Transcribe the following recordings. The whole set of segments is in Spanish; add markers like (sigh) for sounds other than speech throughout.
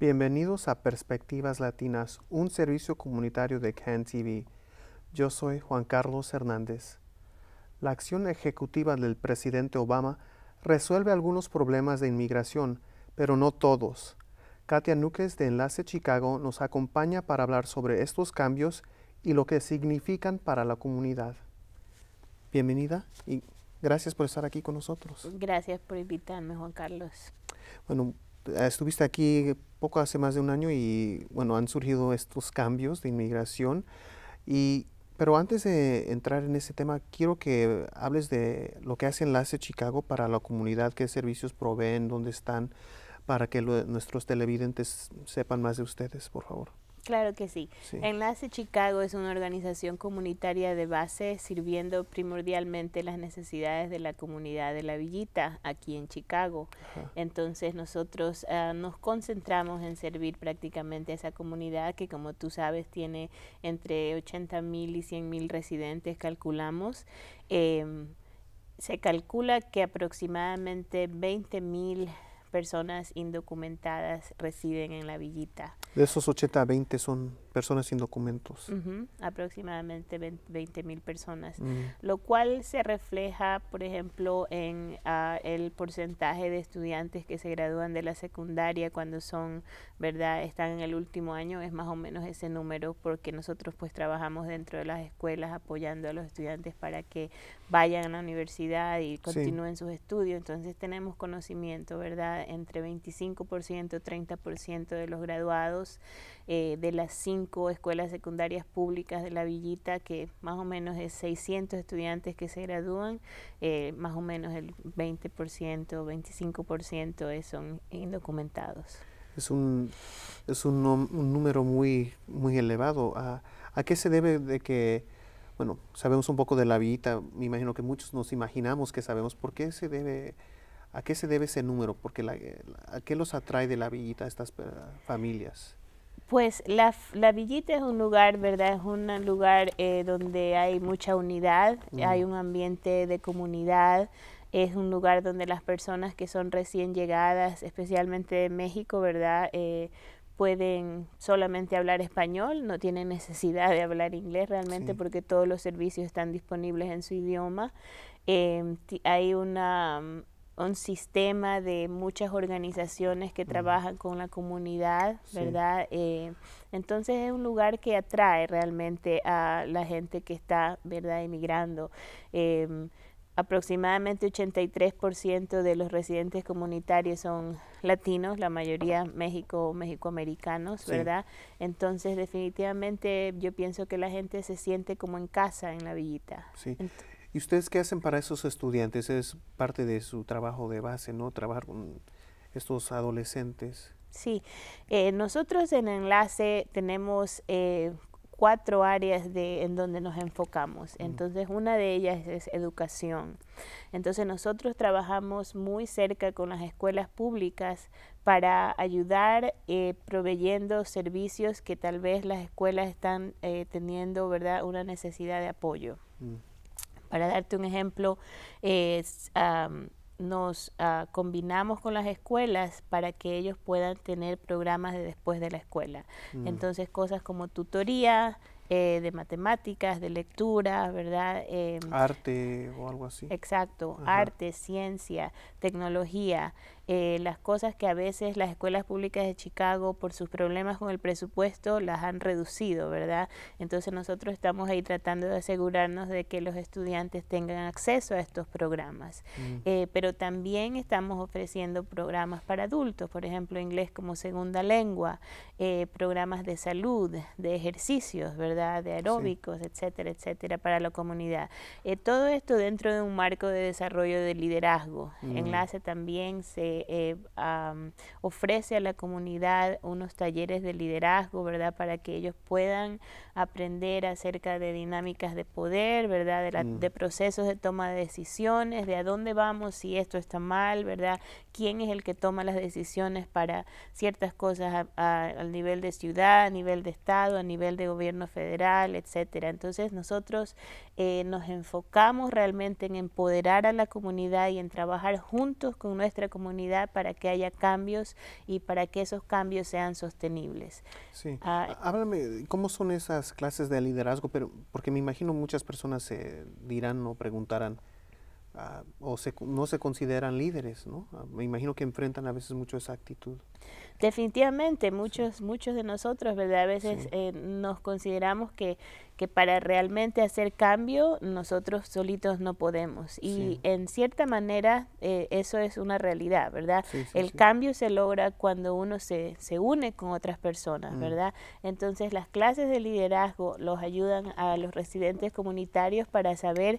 Bienvenidos a Perspectivas Latinas, un servicio comunitario de CAN TV. Yo soy Juan Carlos Hernández. La acción ejecutiva del presidente Obama resuelve algunos problemas de inmigración, pero no todos. Katia Núquez de Enlace Chicago nos acompaña para hablar sobre estos cambios y lo que significan para la comunidad. Bienvenida y gracias por estar aquí con nosotros. Gracias por invitarme, Juan Carlos. Bueno, eh, estuviste aquí poco hace más de un año y bueno, han surgido estos cambios de inmigración. Y, pero antes de entrar en ese tema, quiero que hables de lo que hace Enlace Chicago para la comunidad, qué servicios proveen, dónde están, para que nuestros televidentes sepan más de ustedes, por favor. Claro que sí. Enlace Chicago es una organización comunitaria de base sirviendo primordialmente las necesidades de la comunidad de la Villita aquí en Chicago. Entonces nosotros ah, nos concentramos en servir prácticamente a esa comunidad que como tú sabes tiene entre 80 mil y 100 mil residentes, calculamos. Em, se calcula que aproximadamente 20 mil personas indocumentadas residen en la villita de esos 80 a 20 son personas sin documentos. Aproximadamente 20.000 mil personas, mm. lo cual se refleja, por ejemplo, en ah, el porcentaje de estudiantes que se gradúan de la secundaria cuando son, ¿verdad? Están en el último año, es más o menos ese número porque nosotros pues trabajamos dentro de las escuelas apoyando a los estudiantes para que vayan a la universidad y continúen sus estudios. Entonces tenemos conocimiento, ¿verdad? Entre 25%, 30% de los graduados eh, de las cinco escuelas secundarias públicas de la Villita, que más o menos es 600 estudiantes que se gradúan, eh, más o menos el 20%, 25% son indocumentados. Es un, es un, un número muy, muy elevado. ¿A, qué se debe de que bueno, sabemos un poco de la Villita, me imagino que muchos nos imaginamos que sabemos por qué se debe, a qué se debe ese número, porque la, a qué los atrae de la Villita estas eh, familias. Pues la, la, Villita es un lugar, ¿verdad? Es un lugar eh, donde hay mucha unidad, hay un ambiente de comunidad, es un lugar donde las personas que son recién llegadas, especialmente de México, ¿verdad? Eh, pueden solamente hablar español, no tienen necesidad de hablar inglés realmente porque todos los servicios están disponibles en su idioma. Em, hay una mm, un sistema de muchas organizaciones que mm. trabajan con la comunidad, ¿verdad? Eh, entonces es un lugar que atrae realmente a la gente que está, ¿verdad?, emigrando. Em, aproximadamente 83% de los residentes comunitarios son latinos, la mayoría México, mexicoamericanos, americanos ¿verdad? Entonces definitivamente yo pienso que la gente se siente como en casa en la villita. Sí. ¿Y ustedes qué hacen para esos estudiantes? Es parte de su trabajo de base, ¿no? Trabajar con estos adolescentes. Sí, eh, nosotros en Enlace tenemos eh, cuatro áreas de, en donde nos enfocamos. Entonces, una de ellas es, educación. Entonces, nosotros trabajamos muy cerca con las escuelas públicas para ayudar eh, proveyendo servicios que tal vez las escuelas están teniendo, ¿verdad?, una necesidad de apoyo. Mm. Para darte un ejemplo, nos ah, combinamos con las escuelas para que ellos puedan tener programas de después de la escuela. Mm. Entonces, cosas como tutoría, eh, de matemáticas, de lectura, ¿verdad? Em, arte o algo así. Exacto, arte, ciencia, tecnología. Eh, las cosas que a veces las escuelas públicas de Chicago por sus problemas con el presupuesto las han reducido, ¿verdad? Entonces nosotros estamos ahí tratando de asegurarnos de que los estudiantes tengan acceso a estos programas. Mm. Eh, pero también estamos ofreciendo programas para adultos, por ejemplo, inglés como segunda lengua, eh, programas de salud, de ejercicios, ¿verdad? De aeróbicos, etcétera, etcétera, para la comunidad. todo esto dentro de un marco de desarrollo de liderazgo. Mm. Enlace también se eh, ofrece a la comunidad unos talleres de liderazgo, ¿verdad? Para que ellos puedan aprender acerca de dinámicas de poder, ¿verdad? Mm. De, procesos de toma de decisiones, de a dónde vamos si esto está mal, ¿verdad? ¿Quién es el que toma las decisiones para ciertas cosas al nivel de ciudad, a nivel de estado, a nivel de gobierno federal, etcétera? Entonces nosotros eh, nos enfocamos realmente en empoderar a la comunidad y en trabajar juntos con nuestra comunidad para que haya cambios y para que esos cambios sean sostenibles. Sí. Ah, ah, háblame, ¿cómo son esas clases de liderazgo? Pero, porque me imagino muchas personas se dirán o preguntarán, ah, o no se consideran líderes, ¿no? me imagino que enfrentan a veces mucho esa actitud. Definitivamente, muchos, muchos de nosotros, ¿verdad? A veces eh, nos consideramos que, que para realmente hacer cambio nosotros solitos no podemos. Y en cierta manera eh, eso es una realidad, ¿verdad? el cambio se logra cuando uno se, se une con otras personas, mm. ¿verdad? Entonces las clases de liderazgo los ayudan a los residentes comunitarios para saber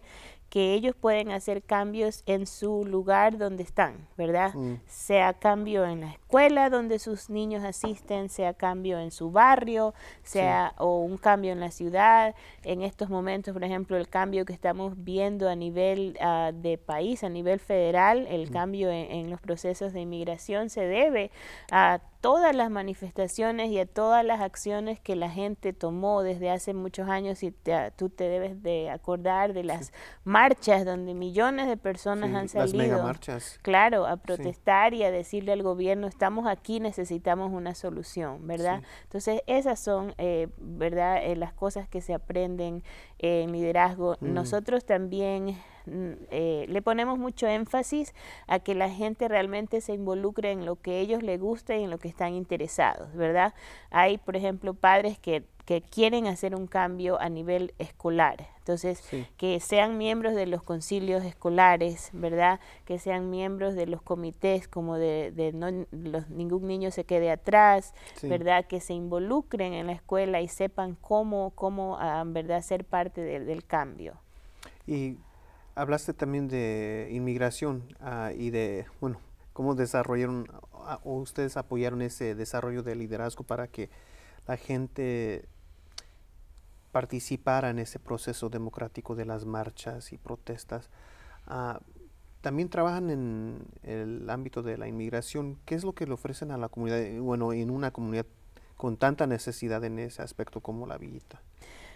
que ellos pueden hacer cambios en su lugar donde están, ¿verdad? Mm. Sea cambio en la escuela escuela donde sus niños asisten, sea cambio en su barrio, sea o un cambio en la ciudad. En estos momentos, por ejemplo, el cambio que estamos viendo a nivel ah, de país, a nivel federal, el mm. cambio en, los procesos de inmigración se debe a todas las manifestaciones y a todas las acciones que la gente tomó desde hace muchos años y tú te debes de acordar de las marchas donde millones de personas han salido, claro, a protestar y a decirle al gobierno estamos aquí necesitamos una solución, ¿verdad? Entonces, esas son, eh, ¿verdad?, eh, las cosas que se aprenden en liderazgo. Mm. Nosotros también mm, eh, le ponemos mucho énfasis a que la gente realmente se involucre en lo que ellos les gusta y en lo que están interesados, ¿verdad? Hay, por ejemplo, padres que que quieren hacer un cambio a nivel escolar. Entonces, que sean miembros de los concilios escolares, ¿verdad? Que sean miembros de los comités, como de, de ningún niño se quede atrás, ¿verdad? Que se involucren en la escuela y sepan cómo, cómo ah, ¿verdad?, ser parte del cambio. Y hablaste también de inmigración ah, y de, bueno, cómo desarrollaron ah, o ustedes apoyaron ese desarrollo de liderazgo para que la gente participar en ese proceso democrático de las marchas y protestas. Ah, también trabajan en el ámbito de la inmigración. ¿Qué es lo que le ofrecen a la comunidad, eh, bueno, en una comunidad con tanta necesidad en ese aspecto como la villita?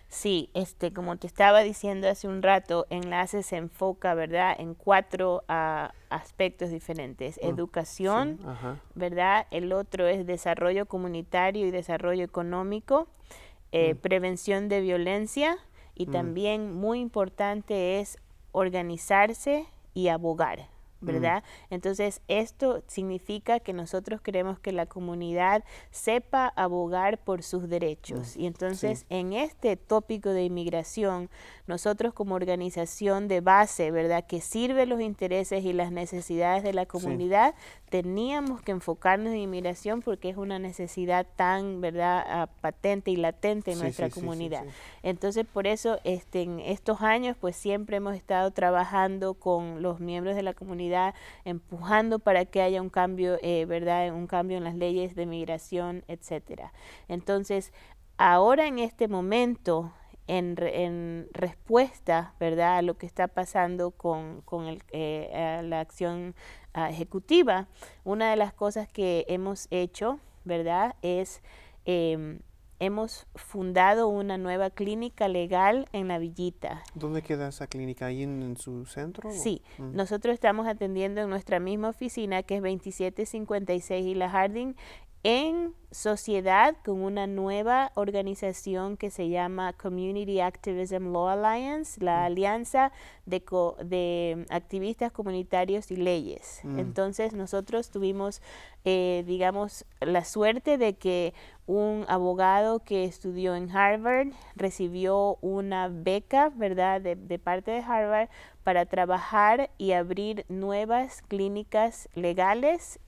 Sí, este, como te estaba diciendo hace un rato, Enlace se enfoca, ¿verdad?, en cuatro ah, aspectos diferentes. Mm, Educación, ¿verdad? El otro es desarrollo comunitario y desarrollo económico. Eh, mm. prevención de violencia y mm. también muy importante es organizarse y abogar. Mm. ¿verdad? Entonces, esto significa que nosotros queremos que la comunidad sepa abogar por sus derechos. Mm, y entonces, en este tópico de inmigración, nosotros como organización de base, ¿verdad? Que sirve los intereses y las necesidades de la comunidad, teníamos que enfocarnos en inmigración porque es una necesidad tan, ¿verdad?, ah, patente y latente en nuestra comunidad. Entonces, por eso, este, en estos años, pues siempre hemos estado trabajando con los miembros de la comunidad empujando para que haya un cambio, eh, ¿verdad? Un cambio en las leyes de migración, etcétera. Entonces, ahora en este momento, en, respuesta ¿verdad? a lo que está pasando con, eh, la acción ah, ejecutiva, una de las cosas que hemos hecho ¿verdad? es em, hemos fundado una nueva clínica legal en la villita. ¿Dónde queda esa clínica? ¿Ahí en, su centro? Sí, mm. nosotros estamos atendiendo en nuestra misma oficina que es 2756 y la Harding en sociedad con una nueva organización que se llama Community Activism Law Alliance, la mm. alianza de, de, mm, activistas comunitarios y leyes. Mm. Entonces nosotros tuvimos, eh, digamos, la suerte de que un abogado que estudió en Harvard recibió una beca, ¿verdad?, de parte de Harvard para trabajar y abrir nuevas clínicas legales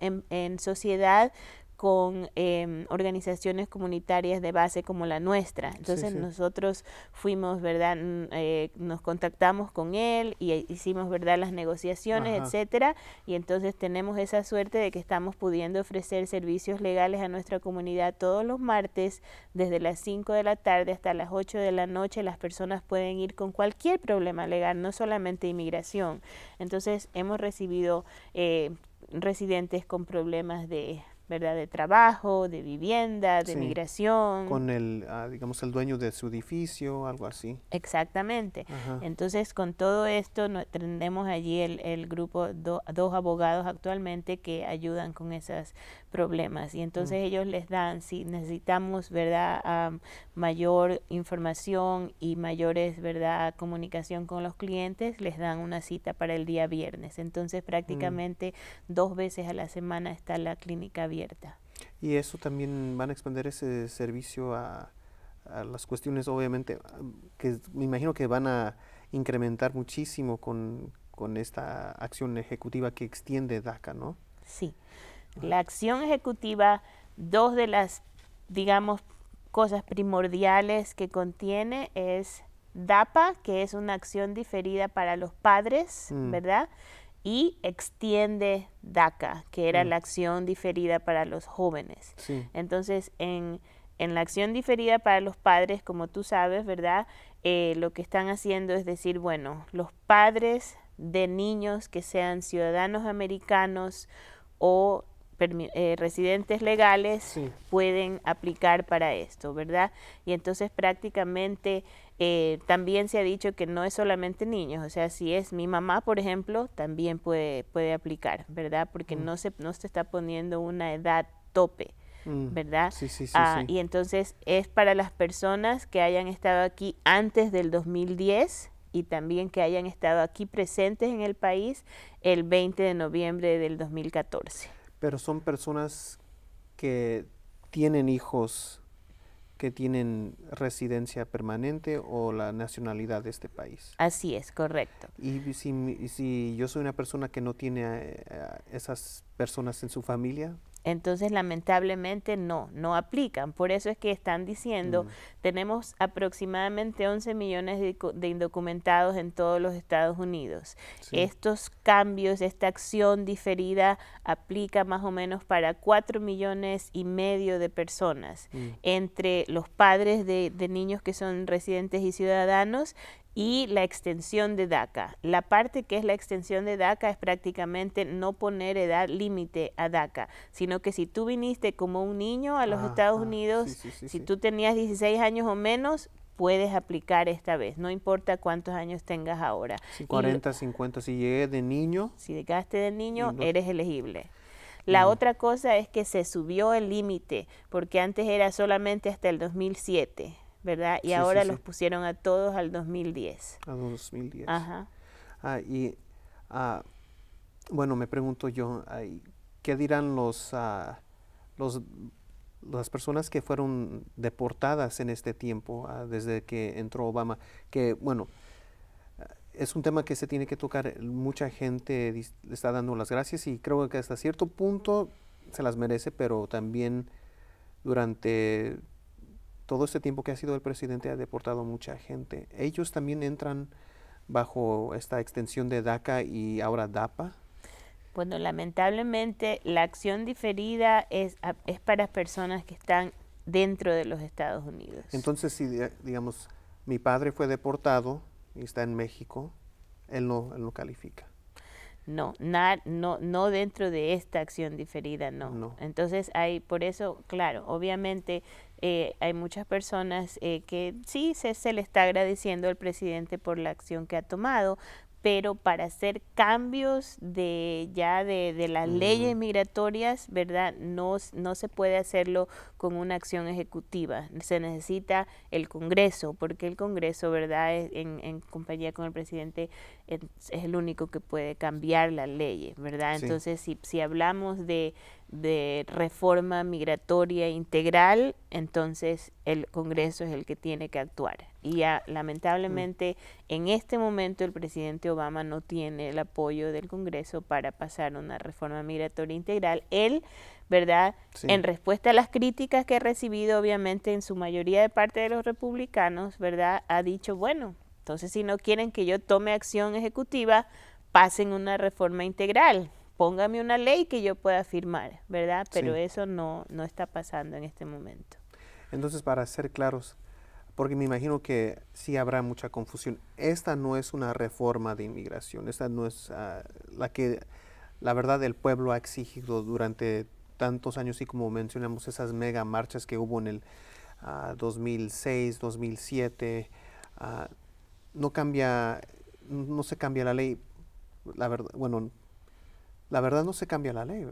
en, sociedad con em, organizaciones comunitarias de base como la nuestra. Entonces nosotros fuimos, ¿verdad? Eh, nos contactamos con él y e, hicimos, ¿verdad? Las negociaciones, etcétera. Y entonces tenemos esa suerte de que estamos pudiendo ofrecer servicios legales a nuestra comunidad todos los martes, desde las 5 de la tarde hasta las 8 de la noche. Las personas pueden ir con cualquier problema legal, no solamente inmigración. Entonces hemos recibido... Eh, residentes con problemas de ¿verdad? De trabajo, de vivienda, de migración. Con el, ah, digamos, el dueño de su edificio, algo así. Exactamente. Entonces, con todo esto, tenemos allí el, grupo, dos abogados actualmente que ayudan con esos problemas. Y entonces mm. ellos les dan, si necesitamos, ¿verdad? Ah, mayor información y mayores, ¿verdad? Comunicación con los clientes, les dan una cita para el día viernes. Entonces, mm. prácticamente dos veces a la semana está la clínica y eso también van a expandir ese servicio a, las cuestiones, obviamente, que me imagino que van a incrementar muchísimo con, con esta acción ejecutiva que extiende DACA, ¿no? Sí. Ah. La acción ejecutiva, dos de las, digamos, cosas primordiales que contiene es DAPA, que es una acción diferida para los padres, mm. ¿verdad? y extiende DACA, que era mm. la acción diferida para los jóvenes. Entonces, en, la acción diferida para los padres, como tú sabes, ¿verdad? Eh, lo que están haciendo es decir, bueno, los padres de niños que sean ciudadanos americanos o eh, residentes legales pueden aplicar para esto, ¿verdad? Y entonces prácticamente eh, también se ha dicho que no es solamente niños, o sea, si es mi mamá, por ejemplo, también puede, puede aplicar, ¿verdad? Porque mm. no, se, no se está poniendo una edad tope. Mm. ¿verdad? Sí, sí, ah, sí, y entonces es para las personas que hayan estado aquí antes del 2010 y también que hayan estado aquí presentes en el país el 20 de noviembre del 2014 pero son personas que tienen hijos que tienen residencia permanente o la nacionalidad de este país. Así es, correcto. Y si, si yo soy una persona que no tiene a eh, esas personas en su familia, entonces, lamentablemente, no, no aplican. Por eso es que están diciendo, mm. tenemos aproximadamente 11 millones de, indocumentados en todos los Estados Unidos. Estos cambios, esta acción diferida aplica más o menos para 4 millones y medio de personas, mm. entre los padres de niños que son residentes y ciudadanos y la extensión de DACA. La parte que es la extensión de DACA es prácticamente no poner edad límite a DACA, sino que si tú viniste como un niño a los Estados Unidos, si tú tenías 16 años o menos, puedes aplicar esta vez, no importa cuántos años tengas ahora. 40, 50, si llegué de niño. Si llegaste de niño, eres elegible. La otra cosa es que se subió el límite, porque antes era solamente hasta el 2007 ¿verdad? Y ahora los pusieron a todos al 2010. A 2010. Ajá. Ah, y ah, bueno, me pregunto yo, ¿qué dirán los, ah, los, las personas que fueron deportadas en este tiempo, desde que entró Obama? Que bueno, es un tema que se tiene que tocar. Mucha gente le está dando las gracias y creo que hasta cierto punto se las merece, pero también durante todo este tiempo que ha sido el presidente ha deportado mucha gente. ¿Ellos también entran bajo esta extensión de DACA y ahora DAPA? Bueno, lamentablemente la acción diferida es, es para personas que están dentro de los Estados Unidos. Entonces, si eh, digamos, mi padre fue deportado y está en México, él no, él califica. No, no, no dentro de esta acción diferida, no. no. Entonces hay, por eso, claro, obviamente eh, hay muchas personas eh, que sí se, se, le está agradeciendo al presidente por la acción que ha tomado, pero para hacer cambios de ya de, las leyes migratorias, ¿verdad? No, no se puede hacerlo con una acción ejecutiva. Se necesita el Congreso, porque el Congreso, ¿verdad? En, compañía con el presidente es el único que puede cambiar las leyes, ¿verdad? Entonces, si, si hablamos de de reforma migratoria integral, entonces el Congreso es el que tiene que actuar. Y lamentablemente en este momento el presidente Obama no tiene el apoyo del Congreso para pasar una reforma migratoria integral. Él, ¿verdad? En respuesta a las críticas que ha recibido, obviamente en su mayoría de parte de los republicanos, ¿verdad? Ha dicho, bueno, entonces si no quieren que yo tome acción ejecutiva, pasen una reforma integral póngame una ley que yo pueda firmar, ¿verdad? Pero eso no, no está pasando en este momento. Entonces, para ser claros, porque me imagino que sí habrá mucha confusión, esta no es una reforma de inmigración, esta no es ah, la que, la verdad, el pueblo ha exigido durante tantos años y como mencionamos esas mega marchas que hubo en el 2006, ah, 2007, ah, no cambia, no se cambia la ley, la verdad, bueno, la verdad no se cambia la ley.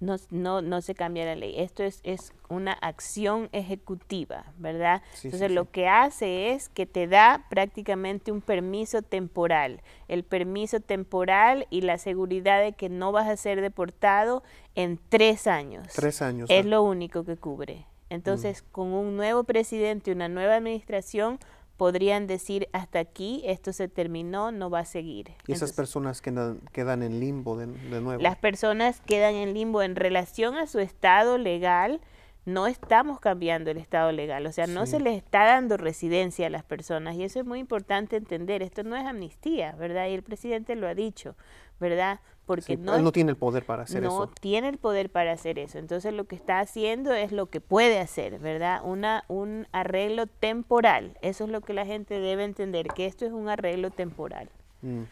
No, no, no se cambia la ley. Esto es, es una acción ejecutiva, ¿verdad? Entonces lo que hace es que te da prácticamente un permiso temporal. El permiso temporal y la seguridad de que no vas a ser deportado en tres años. Tres años. Es ah. lo único que cubre. Entonces, mm. con un nuevo presidente, y una nueva administración, podrían decir hasta aquí, esto se terminó, no va a seguir. ¿Y esas personas quedan, quedan en limbo de, nuevo? Las personas quedan en limbo en relación a su estado legal. No estamos cambiando el estado legal, o sea, no se les está dando residencia a las personas y eso es muy importante entender. Esto no es amnistía, ¿verdad? Y el presidente lo ha dicho. ¿verdad? Porque no, él no tiene el poder para hacer eso. No tiene el poder para hacer eso. Entonces lo que está haciendo es lo que puede hacer, ¿verdad? Una, un arreglo temporal. Eso es lo que la gente debe entender, que esto es un arreglo temporal. Mm.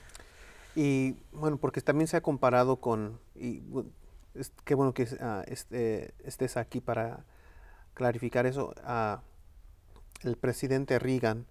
Y bueno, porque también se ha comparado con, y qué bueno que ah, este, estés aquí para clarificar eso, ah, el presidente Reagan,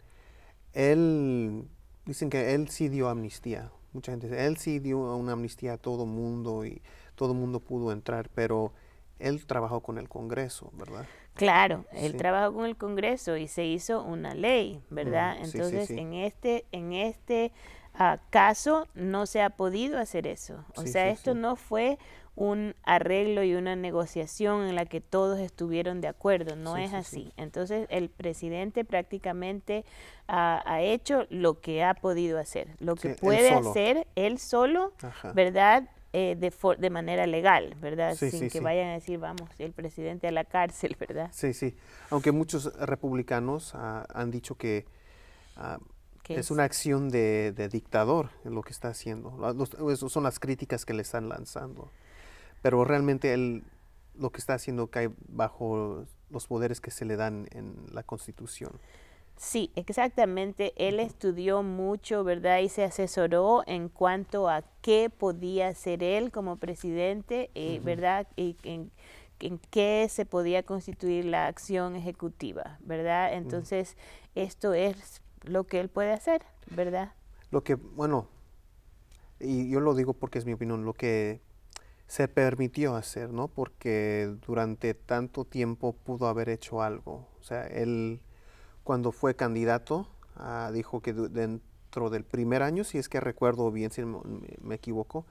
él, dicen que él sí dio amnistía, mucha gente, él sí dio una amnistía a todo mundo y todo mundo pudo entrar, pero él trabajó con el Congreso, ¿verdad? Claro, él trabajó con el Congreso y se hizo una ley, ¿verdad? Entonces, en este, en este ah, caso no se ha podido hacer eso. O sea, esto no fue un arreglo y una negociación en la que todos estuvieron de acuerdo, no es así. Entonces el presidente prácticamente ha, hecho lo que ha podido hacer, lo que puede hacer él solo, ¿verdad? Eh, de, de, manera legal, ¿verdad? Sin que vayan a decir, vamos, el presidente a la cárcel, ¿verdad? Sí, sí. Aunque muchos republicanos ah, han dicho que ah, es, una acción de, dictador lo que está haciendo. Los, son las críticas que le están lanzando pero realmente él lo que está haciendo cae bajo los poderes que se le dan en la Constitución. Sí, exactamente. Él estudió mucho, ¿verdad? Y se asesoró en cuanto a qué podía hacer él como presidente, eh, ¿verdad? Y en, qué se podía constituir la acción ejecutiva, ¿verdad? Entonces, esto es lo que él puede hacer, ¿verdad? Lo que, bueno, y yo lo digo porque es mi opinión, lo que se permitió hacer, ¿no? Porque durante tanto tiempo pudo haber hecho algo. O sea, él cuando fue candidato ah, dijo que dentro del primer año, si es que recuerdo bien, si me, equivoco,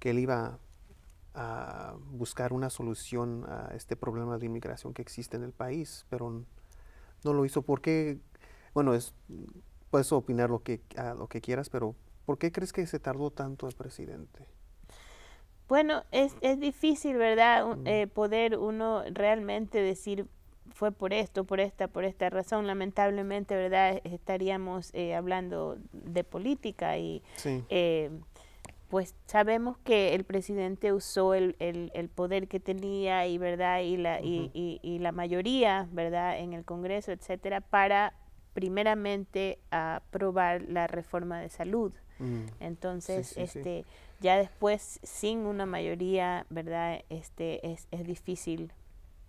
que él iba a buscar una solución a este problema de inmigración que existe en el país, pero no lo hizo. ¿Por qué? Bueno, es, puedes opinar lo que, ah, lo que quieras, pero ¿por qué crees que se tardó tanto el presidente? Bueno, es, es difícil, ¿verdad? Eh, poder uno realmente decir fue por esto, por esta, por esta razón. Lamentablemente, ¿verdad? E, estaríamos eh, hablando de política y eh, pues sabemos que el presidente usó el, poder que tenía y, ¿verdad? Y la, y, y, la mayoría, ¿verdad? En el Congreso, etcétera, para primeramente aprobar la reforma de salud. Mm. Entonces, este, ya después, sin una mayoría, ¿verdad? Este, es, es difícil,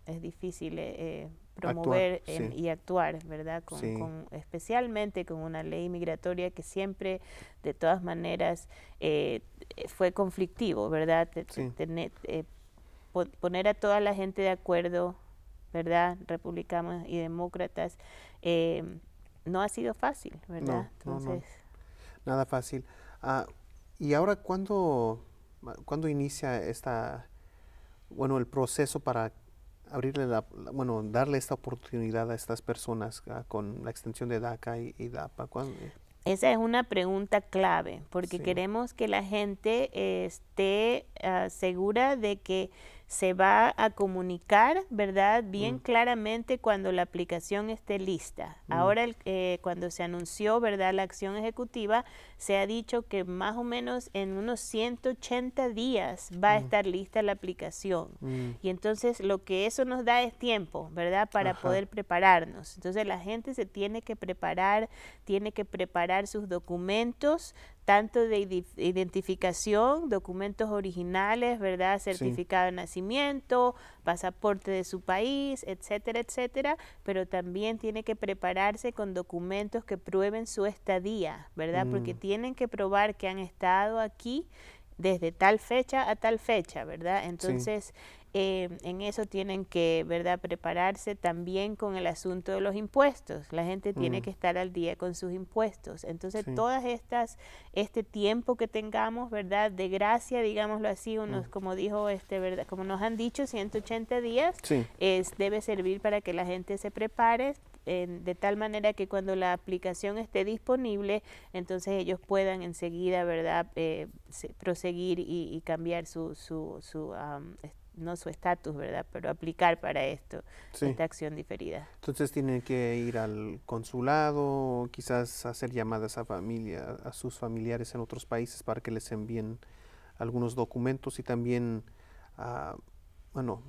es difícil eh, eh, promover em, y actuar, ¿verdad? Con, especialmente con una ley migratoria que siempre, de todas maneras, eh, fue conflictivo, ¿verdad? poner a toda la gente de acuerdo, ¿verdad? Republicanos y demócratas no ha sido fácil, ¿verdad? Entonces, Nada fácil. Ah, ¿Y ahora cuándo, cuándo inicia esta, bueno, el proceso para abrirle bueno, darle esta oportunidad a estas personas ah, con la extensión de DACA y, DAPA? Esa es una pregunta clave, porque queremos que la gente esté ah, segura de que se va a comunicar, ¿verdad? Bien mm. claramente cuando la aplicación esté lista. Mm. Ahora, eh, cuando se anunció, ¿verdad? La acción ejecutiva, se ha dicho que más o menos en unos 180 días va a mm. estar lista la aplicación. Y entonces lo que eso nos da es tiempo, ¿verdad? Para poder prepararnos. Entonces la gente se tiene que preparar, tiene que preparar sus documentos, tanto de identificación, documentos originales, ¿verdad? Certificado de nacimiento, pasaporte de su país, etcétera, etcétera, pero también tiene que prepararse con documentos que prueben su estadía, ¿verdad? Mm. Porque tienen que probar que han estado aquí desde tal fecha a tal fecha, ¿verdad? Entonces, eh, en eso tienen que, ¿verdad?, prepararse también con el asunto de los impuestos. La gente tiene mm. que estar al día con sus impuestos. Entonces, todas estas, este tiempo que tengamos, ¿verdad?, de gracia, digámoslo así, unos, mm. como dijo, este, ¿verdad?, como nos han dicho, 180 días, es, debe servir para que la gente se prepare, de tal manera que cuando la aplicación esté disponible, entonces ellos puedan enseguida, ¿verdad?, eh, proseguir y, cambiar su, su, no su estatus, ¿verdad? Pero aplicar para esto, esta acción diferida. Entonces tienen que ir al consulado, quizás hacer llamadas a familia, a sus familiares en otros países para que les envíen algunos documentos y también, ah, bueno,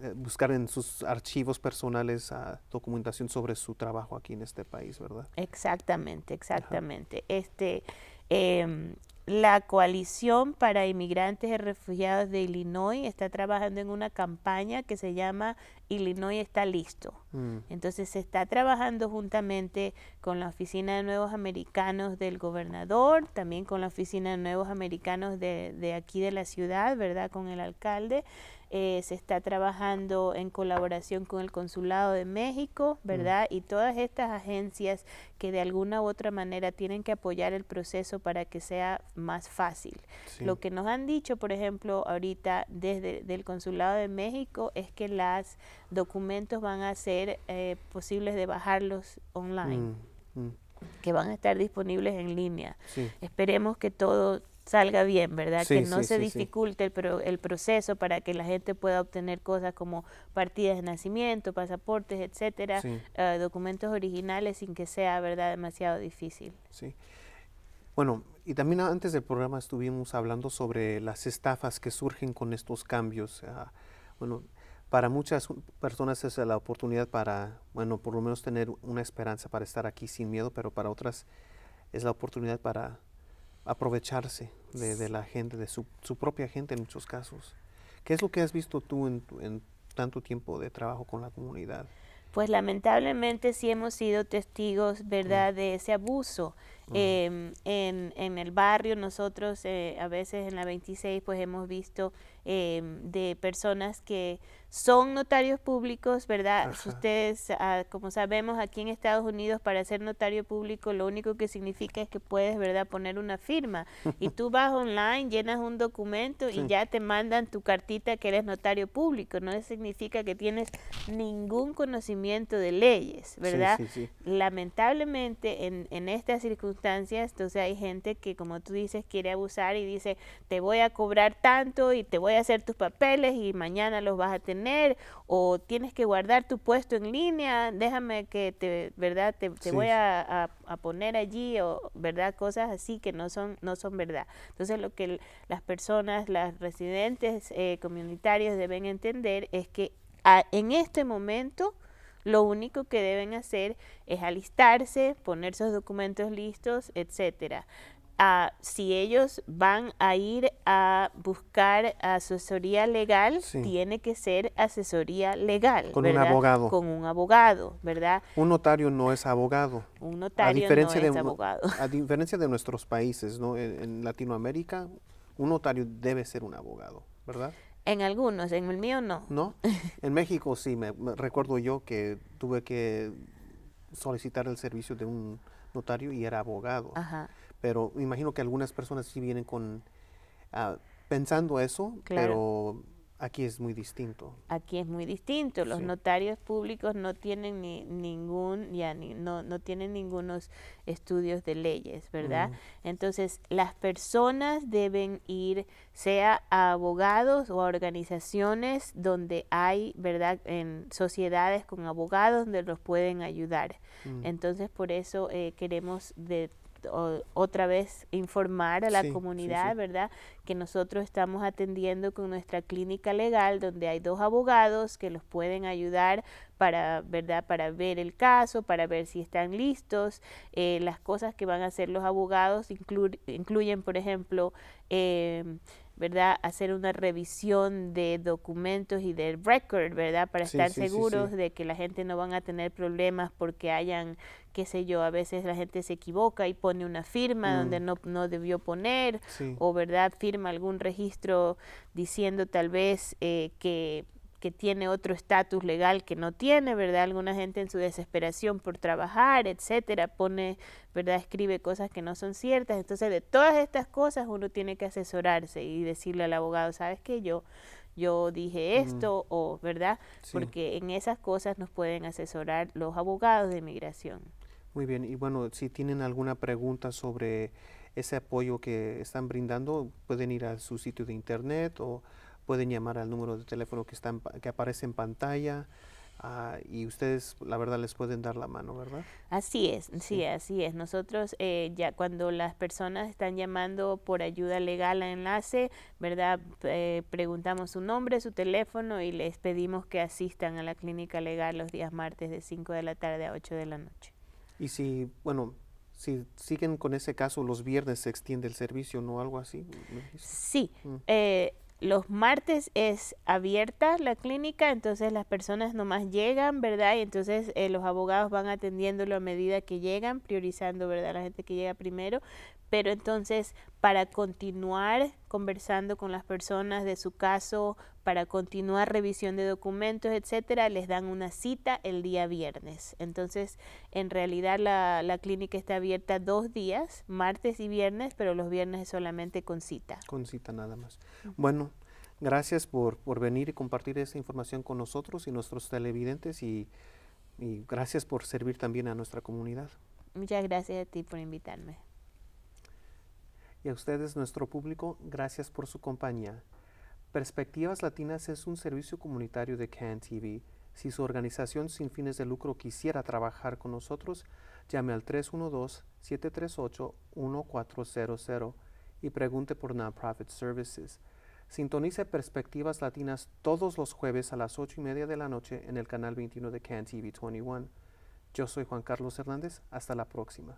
eh, buscar en sus archivos personales ah, documentación sobre su trabajo aquí en este país, ¿verdad? Exactamente, exactamente. Este em, la coalición para inmigrantes y refugiados de Illinois está trabajando en una campaña que se llama Illinois está listo. Mm. Entonces se está trabajando juntamente con la Oficina de Nuevos Americanos del gobernador, también con la Oficina de Nuevos Americanos de, de aquí de la ciudad, ¿verdad? Con el alcalde. Eh, se está trabajando en colaboración con el Consulado de México, mm. ¿verdad? Y todas estas agencias que de alguna u otra manera tienen que apoyar el proceso para que sea más fácil. Lo que nos han dicho, por ejemplo, ahorita desde el Consulado de México es que los documentos van a ser eh, posibles de bajarlos online. Mm, mm. que van a estar disponibles en línea. Esperemos que todo salga bien, ¿verdad? que no se dificulte el, proceso para que la gente pueda obtener cosas como partidas de nacimiento, pasaportes, etcétera, ah, documentos originales sin que sea, ¿verdad?, demasiado difícil. Sí. Bueno, y también antes del programa estuvimos hablando sobre las estafas que surgen con estos cambios. Ah, bueno, para muchas personas es la oportunidad para, bueno, por lo menos tener una esperanza para estar aquí sin miedo, pero para otras es la oportunidad para aprovecharse de, la gente, de su, propia gente en muchos casos. ¿Qué es lo que has visto tú en, tanto tiempo de trabajo con la comunidad? Pues lamentablemente sí hemos sido testigos, ¿verdad?, mm. de ese abuso. Mm. Em, en, el barrio nosotros eh, a veces en la 26 pues hemos visto em, de personas que son notarios públicos, ¿verdad? Si Ustedes, ah, como sabemos, aquí en Estados Unidos para ser notario público lo único que significa es que puedes, ¿verdad?, poner una firma. Y tú (laughs) vas online, llenas un documento y ya te mandan tu cartita que eres notario público. No significa que tienes ningún conocimiento de leyes, ¿verdad? Lamentablemente en, en estas circunstancias, entonces hay gente que, como tú dices, quiere abusar y dice, te voy a cobrar tanto y te voy a hacer tus papeles y mañana los vas a tener o tienes que guardar tu puesto en línea, déjame que te, ¿verdad? Te, voy a, poner allí o, ¿verdad? Cosas así que no son, no son verdad. Entonces lo que las personas, las residentes eh, comunitarios deben entender es que en este momento lo único que deben hacer es alistarse, poner sus documentos listos, etcétera si ellos van a ir a buscar asesoría legal, tiene que ser asesoría legal. Con un abogado. Con un abogado, ¿verdad? Un notario no es abogado. Un notario no es abogado. A diferencia de nuestros países, ¿no? En, Latinoamérica, un notario debe ser un abogado, ¿verdad? En algunos, en el mío no. No. (laughs) En México sí, me recuerdo yo que tuve que solicitar el servicio de un notario y era abogado. Ajá pero me imagino que algunas personas sí vienen con ah, pensando eso, pero aquí es muy distinto. Aquí es muy distinto. Los notarios públicos no tienen ni, ningún, ya ni, no, no tienen ningunos estudios de leyes, ¿verdad? Entonces, las personas deben ir, sea a abogados o a organizaciones donde hay, ¿verdad? En sociedades con abogados donde los pueden ayudar. Mm. Entonces, por eso eh, queremos de otra vez informar a la comunidad, ¿verdad? Que nosotros estamos atendiendo con nuestra clínica legal, donde hay dos abogados que los pueden ayudar para, ¿verdad? Para ver el caso, para ver si están listos. Eh, las cosas que van a hacer los abogados incluyen, por ejemplo, eh, ¿verdad? Hacer una revisión de documentos y del record, ¿verdad? Para estar seguros de que la gente no van a tener problemas porque hayan, qué sé yo, a veces la gente se equivoca y pone una firma donde mm. no, no, debió poner, o, ¿verdad? Firma algún registro diciendo tal vez eh, que que tiene otro estatus legal que no tiene, ¿verdad? Alguna gente en su desesperación por trabajar, etcétera, pone, ¿verdad? Escribe cosas que no son ciertas. Entonces, de todas estas cosas uno tiene que asesorarse y decirle al abogado, ¿sabes qué? Yo yo dije esto o, ¿verdad? Porque en esas cosas nos pueden asesorar los abogados de inmigración. Muy bien, y bueno, si tienen alguna pregunta sobre ese apoyo que están brindando, pueden ir a su sitio de internet o pueden llamar al número de teléfono que, está que aparece en pantalla. Ah, y ustedes, la verdad, les pueden dar la mano, ¿verdad? Así es, sí, así es. Nosotros eh, ya cuando las personas están llamando por ayuda legal a enlace, ¿verdad? Eh, preguntamos su nombre, su teléfono y les pedimos que asistan a la clínica legal los días martes de 5 de la tarde a 8 de la noche. Y si, bueno, si siguen con ese caso, los viernes se extiende el servicio, ¿no? Algo así. Sí. Mm. Eh, los martes es abierta la clínica, entonces las personas nomás llegan, ¿verdad? Y entonces eh, los abogados van atendiéndolo a medida que llegan, priorizando, ¿verdad? La gente que llega primero. Pero entonces, para continuar conversando con las personas de su caso, para continuar revisión de documentos, etcétera, les dan una cita el día viernes. Entonces, en realidad la, clínica está abierta dos días, martes y viernes, pero los viernes es solamente con cita. Con cita nada más. Bueno, gracias por, venir y compartir esta información con nosotros y nuestros televidentes y, y gracias por servir también a nuestra comunidad. Muchas gracias a ti por invitarme. Y a ustedes, nuestro público, gracias por su compañía. Perspectivas Latinas es un servicio comunitario de CAN TV. Si su organización sin fines de lucro quisiera trabajar con nosotros, llame al 312-738-1400 y pregunte por Nonprofit Services. Sintonice Perspectivas Latinas todos los jueves a las 8 y media de la noche en el canal 21 de CAN TV 21. Yo soy Juan Carlos Hernández. Hasta la próxima.